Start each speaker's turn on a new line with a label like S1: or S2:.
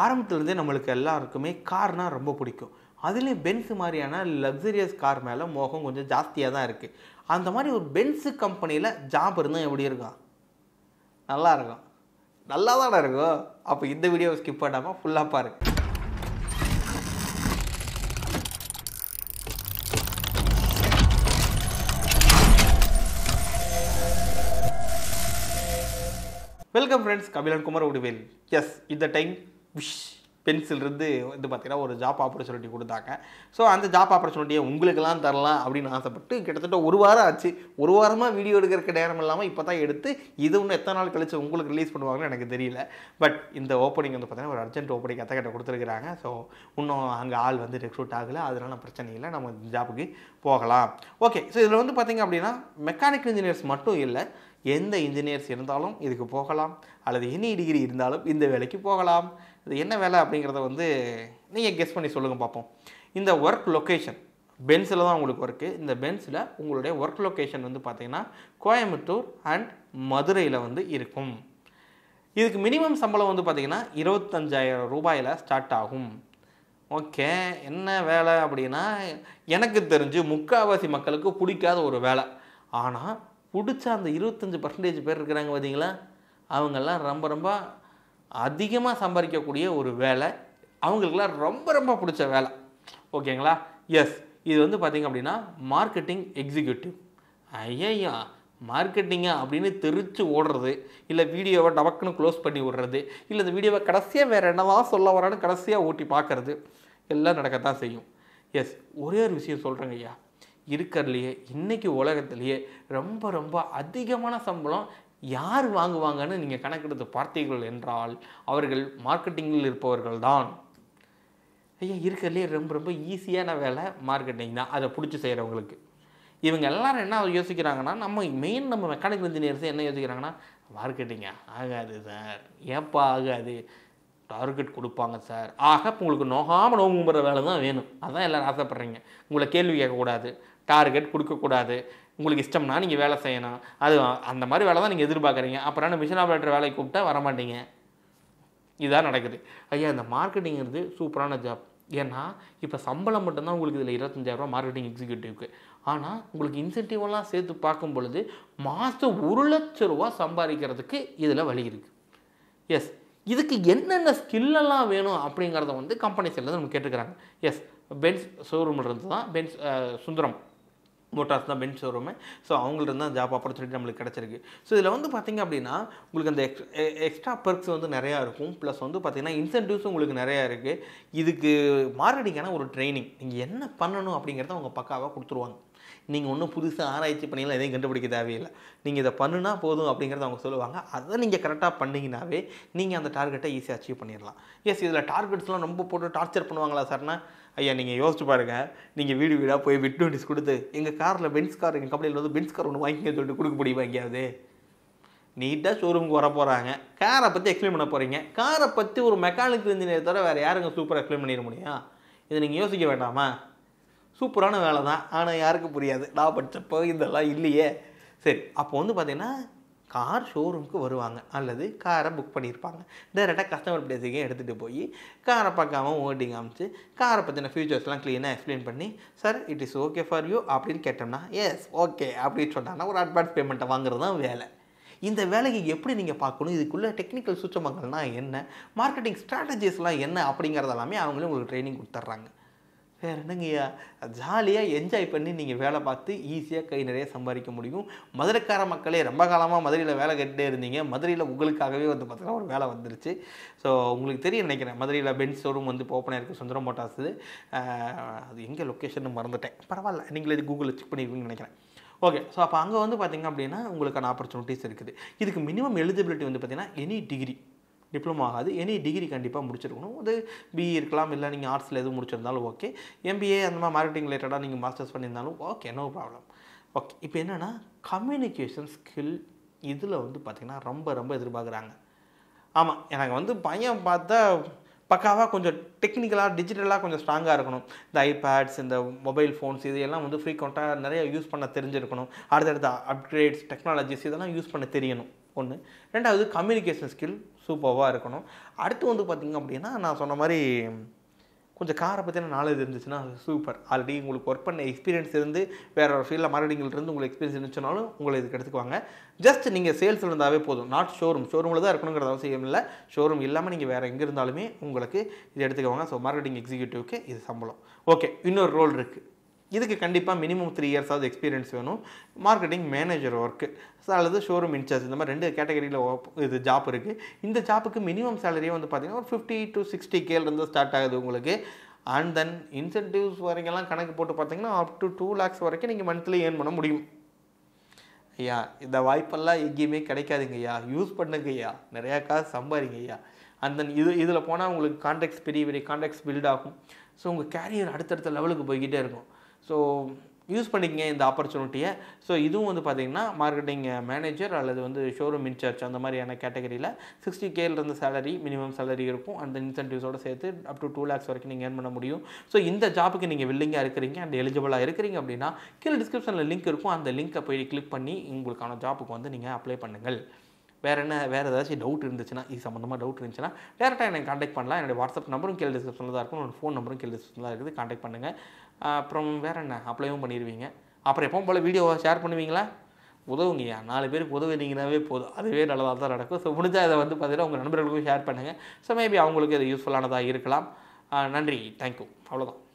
S1: ஆரம்பத்துலேருந்தே நம்மளுக்கு எல்லாருக்குமே கார்னால் ரொம்ப பிடிக்கும் அதுலேயும் பென்ஸ் மாதிரியான லக்ஸரியஸ் கார் மேலே மோகம் கொஞ்சம் ஜாஸ்தியாக தான் இருக்குது அந்த மாதிரி ஒரு பென்ஸு கம்பெனியில் ஜாப் இருந்தால் எப்படி இருக்கும் நல்லா இருக்கும் நல்லா தானே இருக்கும் அப்போ இந்த வீடியோவை ஸ்கிப் பண்ணாமல் ஃபுல்லாக பாரு வெல்கம் ஃப்ரெண்ட்ஸ் கபிலன் குமார் உடுவேல் எஸ் இந்த டைம் விஷ் இருந்து வந்து பார்த்திங்கன்னா ஒரு ஜாப் ஆப்பர்ச்சுனிட்டி கொடுத்தாங்க ஸோ அந்த ஜாப் ஆப்பர்ச்சுனிட்டியை உங்களுக்கெல்லாம் தரலாம் அப்படின்னு ஆசைப்பட்டு கிட்டத்தட்ட ஒரு வாரம் ஆச்சு ஒரு வாரமாக வீடியோ எடுக்கிறதுக்கு நேரம் இல்லாமல் இப்போ தான் எடுத்து இது ஒன்று எத்தனை நாள் கழிச்சு உங்களுக்கு ரிலீஸ் பண்ணுவாங்கன்னு எனக்கு தெரியல பட் இந்த ஓப்பனிங் வந்து பார்த்தீங்கன்னா ஒரு அர்ஜென்ட் ஓப்பனிங் கிட்ட கொடுத்துருக்குறாங்க ஸோ இன்னும் அங்கே ஆள் வந்து ரெக்ரூட் ஆகலை அதனால பிரச்சனை இல்லை நம்ம ஜாப்புக்கு போகலாம் ஓகே ஸோ இதில் வந்து பார்த்திங்க அப்படின்னா மெக்கானிக்கல் இன்ஜினியர்ஸ் மட்டும் இல்லை எந்த இன்ஜினியர்ஸ் இருந்தாலும் இதுக்கு போகலாம் அல்லது இனி டிகிரி இருந்தாலும் இந்த வேலைக்கு போகலாம் இது என்ன வேலை அப்படிங்கிறத வந்து நீங்கள் கெஸ் பண்ணி சொல்லுங்கள் பார்ப்போம் இந்த ஒர்க் லொக்கேஷன் பென்ஸில் தான் உங்களுக்கு ஒர்க்கு இந்த பென்ஸில் உங்களுடைய ஒர்க் லொக்கேஷன் வந்து பார்த்திங்கன்னா கோயம்புத்தூர் அண்ட் மதுரையில் வந்து இருக்கும் இதுக்கு மினிமம் சம்பளம் வந்து பார்த்திங்கன்னா இருபத்தஞ்சாயிரம் ரூபாயில் ஸ்டார்ட் ஆகும் ஓகே என்ன வேலை அப்படின்னா எனக்கு தெரிஞ்சு முக்கால்வாசி மக்களுக்கு பிடிக்காத ஒரு வேலை ஆனால் பிடிச்ச அந்த இருபத்தஞ்சி பர்சன்டேஜ் பேர் இருக்கிறாங்க பார்த்தீங்களா அவங்கெல்லாம் ரொம்ப ரொம்ப அதிகமாக சம்பாதிக்கக்கூடிய ஒரு வேலை அவங்களுக்கெல்லாம் ரொம்ப ரொம்ப பிடிச்ச வேலை ஓகேங்களா எஸ் இது வந்து பார்த்திங்க அப்படின்னா மார்க்கெட்டிங் எக்ஸிக்யூட்டிவ் ஐயா மார்க்கெட்டிங்க அப்படின்னு தெரித்து ஓடுறது இல்லை வீடியோவை டபக்குன்னு க்ளோஸ் பண்ணி விடுறது இல்லை இந்த வீடியோவை கடைசியாக வேறு என்னதான் சொல்ல வரான்னு கடைசியாக ஓட்டி பார்க்குறது எல்லாம் நடக்கத்தான் செய்யும் எஸ் ஒரே ஒரு விஷயம் சொல்கிறேங்க ஐயா இருக்கிறதுலையே இன்றைக்கி உலகத்துலேயே ரொம்ப ரொம்ப அதிகமான சம்பளம் யார் வாங்குவாங்கன்னு நீங்கள் கணக்கெடுத்து பார்த்தீர்கள் என்றால் அவர்கள் மார்க்கெட்டிங்கில் இருப்பவர்கள் தான் ஐயா இருக்கிறதுலே ரொம்ப ரொம்ப ஈஸியான வேலை மார்க்கெட்டிங் தான் அதை பிடிச்சி செய்கிறவங்களுக்கு இவங்க எல்லாரும் என்ன யோசிக்கிறாங்கன்னா நம்ம மெயின் நம்ம மெக்கானிக்கல் இன்ஜினியர்ஸ் என்ன யோசிக்கிறாங்கன்னா மார்க்கெட்டிங்காக ஆகாது சார் ஏப்பா ஆகாது டார்கெட் கொடுப்பாங்க சார் ஆக உங்களுக்கு நோகாமல் நோங்கும்புற வேலை தான் வேணும் அதுதான் எல்லோரும் ஆசைப்பட்றீங்க உங்களை கேள்வி கேட்கக்கூடாது டார்கெட் கொடுக்கக்கூடாது உங்களுக்கு இஷ்டம்னா நீங்கள் வேலை செய்யணும் அது அந்த மாதிரி வேலை தான் நீங்கள் எதிர்பார்க்குறீங்க அப்புறம் நான் மிஷின் ஆப்ரேட்டர் வேலைக்கு கூப்பிட்டா வரமாட்டீங்க இதுதான் நடக்குது ஐயா இந்த மார்க்கெட்டிங்கிறது சூப்பரான ஜாப் ஏன்னா இப்போ சம்பளம் மட்டும்தான் உங்களுக்கு இதில் இருபத்தஞ்சாயிரரூவா மார்க்கெட்டிங் எக்ஸிக்யூட்டிவ்க்கு ஆனால் உங்களுக்கு இன்சென்டிவெல்லாம் சேர்த்து பார்க்கும் பொழுது மாதம் ஒரு லட்ச ரூபா சம்பாதிக்கிறதுக்கு இதில் வழி இருக்குது எஸ் இதுக்கு என்னென்ன ஸ்கில்லெல்லாம் வேணும் அப்படிங்கிறத வந்து கம்பெனி சைட்லேருந்து நம்ம கேட்டுக்கிறாங்க எஸ் பென்ஸ் ஷோரூமில் இருந்து தான் பென்ஸ் சுந்தரம் மோட்டார்ஸ் தான் பென்ஸ் ஷோரூமு ஸோ அவங்கள்ட்ட தான் ஜாப் ஆப்பர்ச்சுனிட்டி நம்மளுக்கு கிடச்சிருக்கு ஸோ இதில் வந்து பார்த்திங்க அப்படின்னா உங்களுக்கு அந்த எக்ஸ் எக்ஸ்ட்ரா பர்க்ஸ் வந்து நிறையா இருக்கும் ப்ளஸ் வந்து பார்த்திங்கன்னா இன்சென்டிவ்ஸும் உங்களுக்கு நிறையா இருக்குது இதுக்கு மார்க்கெட்டிங்கான ஒரு ட்ரைனிங் நீங்கள் என்ன பண்ணணும் அப்படிங்கிறத அவங்க பக்காவாக கொடுத்துருவாங்க நீங்கள் ஒன்றும் புதுசாக ஆராய்ச்சி பண்ணிங்களா எதையும் கண்டுபிடிக்க தேவையில்லை நீங்கள் இதை பண்ணுனா போதும் அப்படிங்கிறத அவங்க சொல்லுவாங்க அதை நீங்கள் கரெக்டாக பண்ணிங்கனாவே நீங்கள் அந்த டார்கெட்டை ஈஸியாக அச்சீவ் பண்ணிடலாம் எஸ் இதில் டார்கெட்ஸ்லாம் ரொம்ப போட்டு டார்ச்சர் பண்ணுவாங்களா சார்னா ஐயா நீங்கள் யோசிச்சு பாருங்கள் நீங்கள் வீடு வீடாக போய் விட் நோட்டீஸ் கொடுத்து எங்கள் காரில் பென்ஸ் கார் எங்கள் கம்பெனியில் வந்து பென்ஸ் கார் ஒன்று வாங்கிக்க சொல்லிட்டு கொடுக்க முடியுமா எங்கேயாவது நீட்டாக ஷோரூமுக்கு வர போகிறாங்க காரை பற்றி எக்ஸ்பிளைன் பண்ண போகிறீங்க காரை பற்றி ஒரு மெக்கானிக் இன்ஜினியர் தவிர வேறு யாருங்க சூப்பராக எக்ஸ்பிளைன் பண்ணிட முடியும் இதை நீங்கள் யோசிக்க வேண்டாமா சூப்பரான வேலை தான் ஆனால் யாருக்கு புரியாது நான் படித்தப்போ இதெல்லாம் இல்லையே சரி அப்போ வந்து பார்த்திங்கன்னா கார் ஷோரூமுக்கு வருவாங்க அல்லது காரை புக் பண்ணியிருப்பாங்க டேரெக்டாக கஸ்டமர் பிளேஸுக்கே எடுத்துகிட்டு போய் காரை பார்க்காம ஓட்டிங் அமிச்சு காரை பற்றின ஃபியூச்சர்ஸ்லாம் க்ளீனாக எக்ஸ்பிளைன் பண்ணி sir it is okay for you அப்படின்னு கேட்டோம்னா எஸ் ஓகே அப்படின்னு சொன்னாங்கன்னா ஒரு அட்வான்ஸ் பேமெண்ட்டை வாங்குறது தான் வேலை இந்த வேலையை எப்படி நீங்கள் பார்க்கணும் இதுக்குள்ளே டெக்னிக்கல் சுச்சமங்கள்னால் என்ன மார்க்கெட்டிங் ஸ்ட்ராட்டஜிஸ்லாம் என்ன அப்படிங்கிறதெல்லாமே அவங்களே உங்களுக்கு ட்ரைனிங் கொடுத்துட்றாங்க வேறு என்னங்கய்யா ஜாலியாக என்ஜாய் பண்ணி நீங்கள் வேலை பார்த்து ஈஸியாக கை நிறைய சம்பாதிக்க முடியும் மதுரைக்கார மக்களே ரொம்ப காலமாக மதுரையில் வேலை கேட்டுட்டே இருந்தீங்க மதுரையில் உங்களுக்காகவே வந்து பார்த்தீங்கன்னா ஒரு வேலை வந்துருச்சு ஸோ உங்களுக்கு தெரியும் நினைக்கிறேன் மதுரையில் பென்ஸ் ஷோரூம் வந்து ஓப்பன் ஆயிருக்கு சுந்தரம் மோட்டாஸு அது எங்கே லொக்கேஷன் மறந்துட்டேன் பரவாயில்ல நீங்களே இது கூகுளில் செக் பண்ணியிருக்குன்னு நினைக்கிறேன் ஓகே ஸோ அப்போ அங்கே வந்து பார்த்திங்க அப்படின்னா உங்களுக்கான ஆப்பர்ச்சுனிட்டிஸ் இருக்குது இதுக்கு மினிமம் எலிஜிபிலிட்டி வந்து பார்த்திங்கன்னா எனி டிகிரி டிப்ளமோ ஆகாது எனி டிகிரி கண்டிப்பாக முடிச்சிருக்கணும் அது பிஇ e இருக்கலாம் இல்லை நீங்கள் ஆர்ட்ஸில் எதுவும் முடிச்சிருந்தாலும் ஓகே எம்பிஏ அந்த மாதிரி மார்க்கெட்டிங் ரிலேட்டடாக நீங்கள் மாஸ்டர்ஸ் பண்ணியிருந்தாலும் ஓகே நோ ப்ராப்ளம் ஓகே இப்போ என்னென்னா கம்யூனிகேஷன் ஸ்கில் இதில் வந்து பார்த்திங்கன்னா ரொம்ப ரொம்ப எதிர்பார்க்குறாங்க ஆமாம் எனக்கு வந்து பையன் பார்த்தா பக்காவாக கொஞ்சம் டெக்னிக்கலாக டிஜிட்டலாக கொஞ்சம் ஸ்ட்ராங்காக இருக்கணும் இந்த ஐபேட்ஸ் இந்த மொபைல் ஃபோன்ஸ் இதையெல்லாம் வந்து ஃப்ரீக்வெண்ட்டாக நிறையா யூஸ் பண்ண தெரிஞ்சிருக்கணும் அடுத்தடுத்த அப்கிரேட்ஸ் டெக்னாலஜிஸ் இதெல்லாம் யூஸ் பண்ண தெரியணும் ஒன்று ரெண்டாவது கம்யூனிகேஷன் ஸ்கில் சூப்பராக இருக்கணும் அடுத்து வந்து பார்த்திங்க அப்படின்னா நான் சொன்ன மாதிரி கொஞ்சம் காரை பற்றின நாலேஜ் இருந்துச்சுன்னா சூப்பர் ஆல்ரெடி உங்களுக்கு ஒர்க் பண்ண எக்ஸ்பீரியன்ஸ் இருந்து வேறு ஒரு ஃபீல்டில் இருந்து உங்களுக்கு எக்ஸ்பீரியன்ஸ் இருந்துச்சுனாலும் உங்களை இதுக்கு எடுத்துக்குவாங்க ஜஸ்ட் நீங்கள் சேல்ஸ் இருந்தாவே போதும் நாட் ஷோரூம் ஷோரூமில் தான் இருக்கணுங்கிற அவசியம் இல்லை ஷோரூம் இல்லாமல் நீங்கள் வேறு எங்கே இருந்தாலுமே உங்களுக்கு இது எடுத்துக்குவாங்க ஸோ மார்க்கெட்டிங் எக்ஸிக்யூட்டிவ்க்கு இது சம்பளம் ஓகே இன்னொரு ரோல் இருக்குது இதுக்கு கண்டிப்பாக மினிமம் த்ரீ இயர்ஸாவது எக்ஸ்பீரியன்ஸ் வேணும் மார்க்கெட்டிங் மேனேஜர் ஒர்க்கு அல்லது ஷோரூம் இன்சார்ஜ் இந்த மாதிரி ரெண்டு கேட்டகரியில் இது ஜாப் இருக்குது இந்த ஜாப்புக்கு மினிமம் சேலரியே வந்து பார்த்திங்கன்னா ஒரு ஃபிஃப்டி டு சிக்ஸ்டி கேலேருந்து ஸ்டார்ட் ஆகுது உங்களுக்கு அண்ட் தென் இன்சென்டிவ்ஸ் வரைக்கும்லாம் கணக்கு போட்டு பார்த்தீங்கன்னா அப் டு டூ லேக்ஸ் வரைக்கும் நீங்கள் மந்த்லி ஏர்ன் பண்ண முடியும் ஐயா இந்த வாய்ப்பெல்லாம் எங்கேயுமே கிடைக்காதுங்கய்யா யூஸ் பண்ணுங்க ஐயா நிறையா காசு சம்பாதிங்கய்யா அண்ட் தென் இது இதில் போனால் உங்களுக்கு கான்டாக்ட்ஸ் பெரிய பெரிய கான்டாக்ட்ஸ் பில்ட் ஆகும் ஸோ உங்கள் கேரியர் அடுத்தடுத்த லெவலுக்கு போய்கிட்டே இருக்கும் ஸோ யூஸ் பண்ணிக்கங்க இந்த ஆப்பர்ச்சுனிட்டியை ஸோ இதுவும் வந்து பார்த்திங்கன்னா மார்க்கெட்டிங் மேனேஜர் அல்லது வந்து ஷோரூம் இன்சார்ஜ் அந்த மாதிரியான கேட்டகரியில் சிக்ஸ்டி கேலிருந்து சேலரி மினிமம் சேலரி இருக்கும் அந்த இன்சென்டிவ்ஸோடு சேர்த்து அப் டு டூ லேக்ஸ் வரைக்கும் நீங்கள் ஏர்ன் பண்ண முடியும் ஸோ இந்த ஜாப்புக்கு நீங்கள் வில்லிங்காக இருக்கிறீங்க அண்ட் எலிஜிபிளாக இருக்கிறீங்க அப்படின்னா கீழே டிஸ்கிரிப்ஷனில் லிங்க் இருக்கும் அந்த லிங்க்கை போய் கிளிக் பண்ணி உங்களுக்கான ஜாப்புக்கு வந்து நீங்கள் அப்ளை பண்ணுங்கள் வேறு என்ன வேறு ஏதாச்சும் டவுட் இருந்துச்சுன்னா இது சம்மந்தமாக டவுட் இருந்துச்சுன்னா டேரெக்டாக எனக்கு காண்டாக்ட் பண்ணலாம் என்னுடைய வாட்ஸ்அப் நம்பரும் கேள்வி டிஸ்கிரிப்ஷனில் தான் இருக்கும் என்னோடய ஃபோன் நம்பரும் கேள்வி டிஸ்கிரிப்ஷனில் தான் இருக்குது காண்டாக்ட் பண்ணுங்கள் அப்புறம் வேறு என்ன அப்ளையும் பண்ணிடுவீங்க அப்புறம் எப்போ போல் வீடியோவை ஷேர் பண்ணுவீங்களா உதவுங்கய்யா நாலு பேருக்கு உதவுனீங்கன்னாவே போதும் அதுவே நல்லதாக தான் நடக்கும் ஸோ முடிஞ்சால் அதை வந்து பார்த்தீங்கன்னா உங்கள் நண்பர்களுக்கும் ஷேர் பண்ணுங்கள் ஸோ மேபி அவங்களுக்கு அது யூஸ்ஃபுல்லானதாக இருக்கலாம் நன்றி தேங்க்யூ அவ்வளோதான்